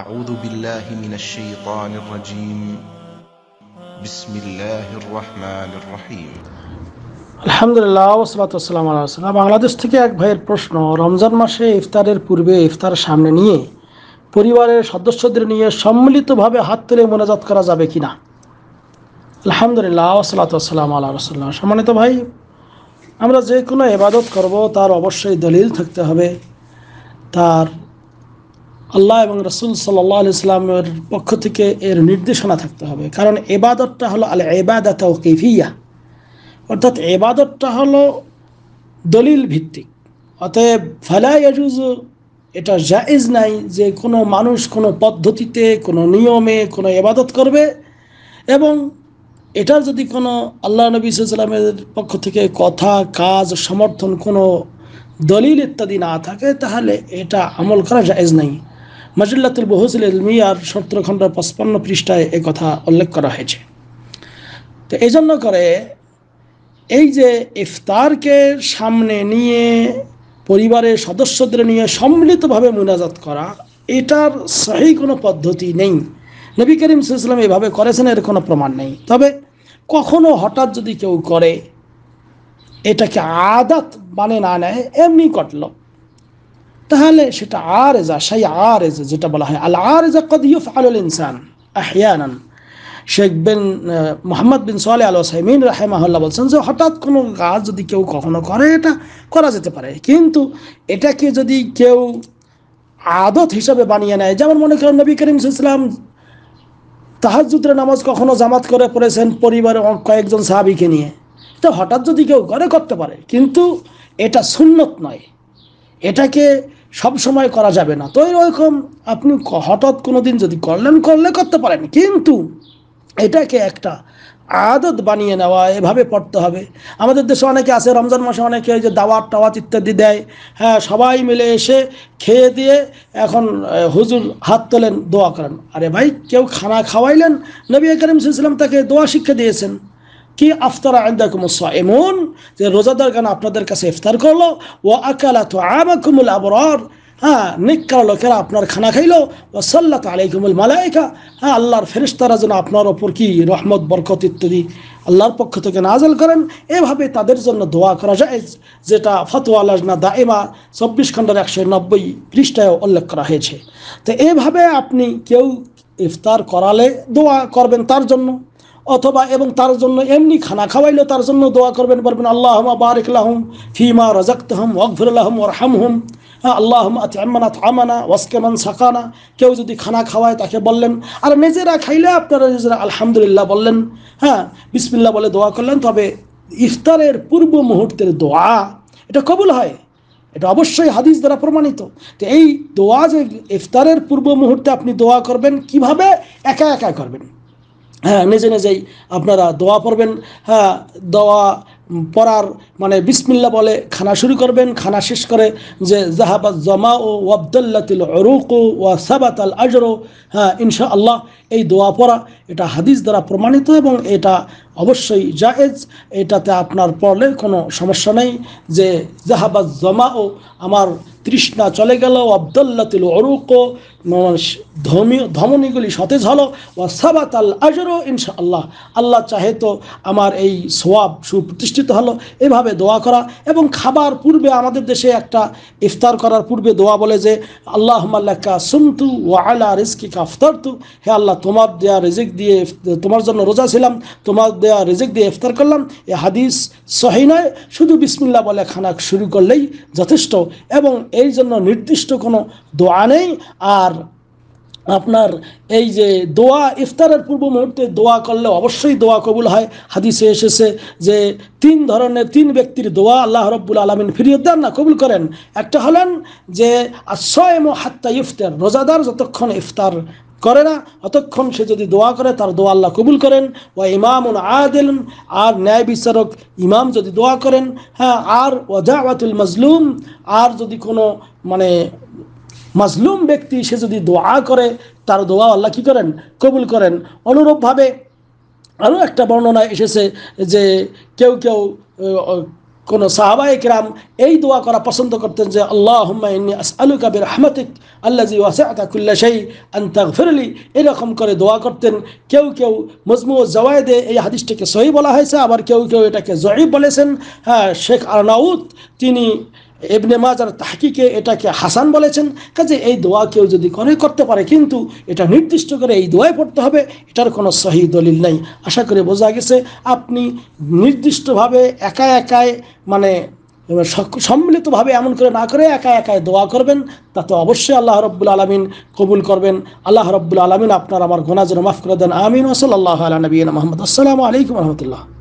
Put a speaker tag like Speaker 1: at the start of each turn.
Speaker 1: أعوذ بالله من الشيطان الرجيم بسم الله الرحمن الرحيم আলহামদুলিল্লাহ ওসলাত আসসালাম আল্লাহ বাংলাদেশ থেকে এক ভাইয়ের প্রশ্ন রমজান মাসে ইফতারের পূর্বে ইফতার সামনে নিয়ে পরিবারের সদস্যদের নিয়ে সম্মিলিতভাবে হাত তুলে মোনাজাত করা যাবে কি না আলহামদুলিল্লাহ ওসলাত আসসালাম আল্লাহ রসল্লাহ সম্মানিত ভাই আমরা যে কোনো এবাদত করব তার অবশ্যই দলিল থাকতে হবে তার আল্লাহ এবং রসুল সাল্লাহ ইসলামের পক্ষ থেকে এর নির্দেশনা থাকতে হবে কারণ এবাদতটা হলো আল এবাদত ও কেভিয়া অর্থাৎ এবাদতটা হলো দলিল ভিত্তিক অতএব ফালাইজুজ এটা জায়েজ নাই যে কোনো মানুষ কোনো পদ্ধতিতে কোনো নিয়মে কোনো এবাদত করবে এবং এটার যদি কোনো আল্লাহ নবী সাল্লামের পক্ষ থেকে কথা কাজ সমর্থন কোনো দলিল ইত্যাদি না থাকে তাহলে এটা আমল করা জায়েজ নাই মাজুল্লাতুল বহুজুল মিয়ার সতেরো পঁচপন্ন পঁচপান্ন পৃষ্ঠায় কথা উল্লেখ করা হয়েছে তো এই জন্য করে এই যে ইফতারকে সামনে নিয়ে পরিবারের সদস্যদের নিয়ে সম্মিলিতভাবে মুনাজাত করা এটার সহি কোনো পদ্ধতি নেই নবী করিম সাল্লাম এভাবে করেছেন এর কোনো প্রমাণ নেই তবে কখনো হঠাৎ যদি কেউ করে এটাকে আদাত মানে না নেয় এমনি কটল তাহলে সেটা আর এজা সেই আর এজা যেটা বলা হয় আল আর এজা কদিউফ আলুল ইনসান আহিয়ানান শেখ বিন মোহাম্মদ বিন সোয়ালে আল সাইমিন রাহেমাহল্লা বলছেন যে হঠাৎ কোনো কাজ যদি কেউ কখনো করে এটা করা যেতে পারে কিন্তু এটাকে যদি কেউ আদত হিসাবে বানিয়ে নেয় যেমন মনে করেন নবী করিম ইসলাম তাহাজুদ্রে নামাজ কখনো জামাত করে পড়েছেন পরিবারে কয়েকজন সাহাবিকে নিয়ে তো হঠাৎ যদি কেউ করে করতে পারে কিন্তু এটা সুন্নত নয় এটাকে সব সময় করা যাবে না তো এরকম আপনি হঠাৎ কোনো দিন যদি করলেন করলে করতে পারেন কিন্তু এটাকে একটা আদত বানিয়ে নেওয়া এভাবে পড়তে হবে আমাদের দেশে অনেকে আছে রমজান মাসে অনেকে যে দাওয়াত টাওয়াত ইত্যাদি দেয় হ্যাঁ সবাই মিলে এসে খেয়ে দিয়ে এখন হুজুর হাত তোলেন দোয়া করেন আরে ভাই কেউ খানা খাওয়াইলেন নবী করিম সাল্লাম তাকে দোয়া শিক্ষা দিয়েছেন কি আফতারা আন্দাকুমসা এমন যে রোজাদার গান আপনাদের কাছে ইফতার করলো ও আকালা তো আমাকুমুল আবরার হ্যাঁ নিকার লোকেরা আপনার খানা খাইলো ও সাল্লাত আলাইকুমুল মালাইকা হ্যাঁ আল্লাহর ফেরিস্তারা যেন আপনার ওপর কি রহমত বরকত ইত্যাদি আল্লাহর পক্ষ থেকে নাজল করেন এভাবে তাদের জন্য দোয়া করা যায় যেটা ফতোয়া লাজনা দাইমা চব্বিশ খণ্ডের একশো নব্বই পৃষ্ঠায় উল্লেখ করা হয়েছে তো এভাবে আপনি কেউ ইফতার করালে দোয়া করবেন তার জন্য অথবা এবং তার জন্য এমনি খানা খাওয়াইলে তার জন্য দোয়া করবেন বলবেন আল্লাহমা বারিক লাহম ফিমা ওর হাম হুম হ্যাঁ, আল্লাহ আমানা থামানা ওয়াসকেমান সাকানা কেউ যদি খানা খাওয়ায় তাকে বললেন আর নিজেরা খাইলে আপনারা নিজেরা আলহামদুলিল্লাহ বললেন হ্যাঁ বিসমিল্লা বলে দোয়া করলেন তবে ইফতারের পূর্ব মুহূর্তের দোয়া এটা কবুল হয় এটা অবশ্যই হাদিস দ্বারা প্রমাণিত তো এই দোয়া যে ইফতারের পূর্ব মুহূর্তে আপনি দোয়া করবেন কিভাবে একা একা করবেন হ্যাঁ নিজে নিজেই আপনারা দোয়া পড়বেন হ্যাঁ দোয়া পড়ার মানে বিসমিল্লা বলে খানা শুরু করবেন খানা শেষ করে যে জাহাবাদ জমা ও ওয়াবদুল্লাতিল অরুক ও সাবাত আল আজরো হ্যাঁ ইনশা আল্লাহ এই দোয়া পড়া এটা হাদিস দ্বারা প্রমাণিত এবং এটা অবশ্যই জায়েজ এটাতে আপনার পড়লে কোনো সমস্যা নেই যে জাহাবাজ জমা ও আমার তৃষ্ণা চলে গেল তিল অরুক ধমি ধমনীগুলি সতেজ হলো ও সাবাত আল আজর ইনশা আল্লাহ আল্লাহ চাহে তো আমার এই সোয়াব সুপ্রতিষ্ঠিত হলো এভাবে দোয়া করা এবং খাবার পূর্বে আমাদের দেশে একটা ইফতার করার পূর্বে দোয়া বলে যে আল্লাহ মাল্লাকা সুমতু ও আলা কাফতার তু হে আল্লাহ তোমার দেয়া রেজিক দিয়ে তোমার জন্য রোজা ছিলাম তোমার দেয়া রেজিক দিয়ে ইফতার করলাম এ হাদিস সহি নয় শুধু বিসমিল্লা বলে খানা শুরু করলেই যথেষ্ট এবং এই জন্য নির্দিষ্ট কোনো দোয়া নেই আর আপনার এই যে দোয়া ইফতারের পূর্ব মুহূর্তে দোয়া করলে অবশ্যই দোয়া কবুল হয় হাদিসে এসেছে যে তিন ধরনের তিন ব্যক্তির দোয়া আল্লাহ রব্বুল আলমিন ফিরিয়ে দেন না কবুল করেন একটা হলেন যে আশ্রয় হাত্তা ইফতার রোজাদার যতক্ষণ ইফতার করে না অতক্ষণ সে যদি দোয়া করে তার দোয়া আল্লাহ কবুল করেন ও ইমাম আদেল আর ন্যায় বিচারক ইমাম যদি দোয়া করেন হ্যাঁ আর ওজাওয়াতুল মজলুম আর যদি কোনো মানে মাজলুম ব্যক্তি সে যদি দোয়া করে তার দোয়া আল্লাহ কী করেন কবুল করেন অনুরূপভাবে আরও একটা বর্ণনা এসেছে যে কেউ কেউ কোনো সাহাবা রাম এই দোয়া করা পছন্দ করতেন যে আল্লাহ হুম্মাইনি আসআলু কাবির আহমতিক আল্লাহ জি ওয়াসাকুল্লা সেই আন্তাক ফিরলি এরকম করে দোয়া করতেন কেউ কেউ মজমু জওয়ায়দে এই হাদিসটিকে সহি বলা হয়েছে আবার কেউ কেউ এটাকে জয়ী বলেছেন হ্যাঁ শেখ আরনাউদ তিনি এবনে মাজার তাহকিকে এটাকে হাসান বলেছেন কাজে এই দোয়া কেউ যদি করে করতে পারে কিন্তু এটা নির্দিষ্ট করে এই দোয়ায় পড়তে হবে এটার কোনো সহি দলিল নাই আশা করে বোঝা গেছে আপনি নির্দিষ্টভাবে একা একাই মানে সম্মিলিতভাবে এমন করে না করে একা একাই দোয়া করবেন তাতে অবশ্যই আল্লাহ রব্বুল আলমিন কবুল করবেন আল্লাহ রব্বুল আলমিন আপনার আমার গোনাজের মাফ করে দেন আমিন ওসল আল্লাহ আলী নবীন মোহাম্মদ আসসালামু আলাইকুম রহমতুল্লাহ